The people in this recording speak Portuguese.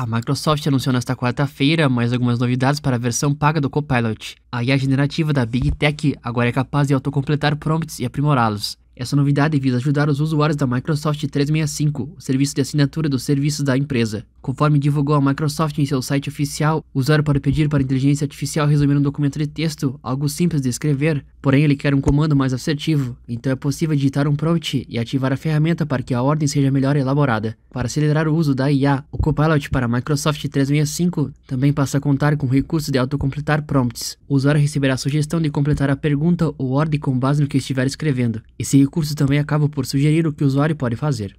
A Microsoft anunciou nesta quarta-feira mais algumas novidades para a versão paga do Copilot. A IA generativa da Big Tech agora é capaz de autocompletar prompts e aprimorá-los. Essa novidade visa ajudar os usuários da Microsoft 365, o serviço de assinatura dos serviços da empresa. Conforme divulgou a Microsoft em seu site oficial, o usuário pode pedir para a inteligência artificial resumir um documento de texto, algo simples de escrever, porém ele quer um comando mais assertivo, então é possível digitar um prompt e ativar a ferramenta para que a ordem seja melhor elaborada. Para acelerar o uso da IA, o Copilot para Microsoft 365 também passa a contar com o recurso de autocompletar prompts. O usuário receberá a sugestão de completar a pergunta ou ordem com base no que estiver escrevendo. Esse recurso também acaba por sugerir o que o usuário pode fazer.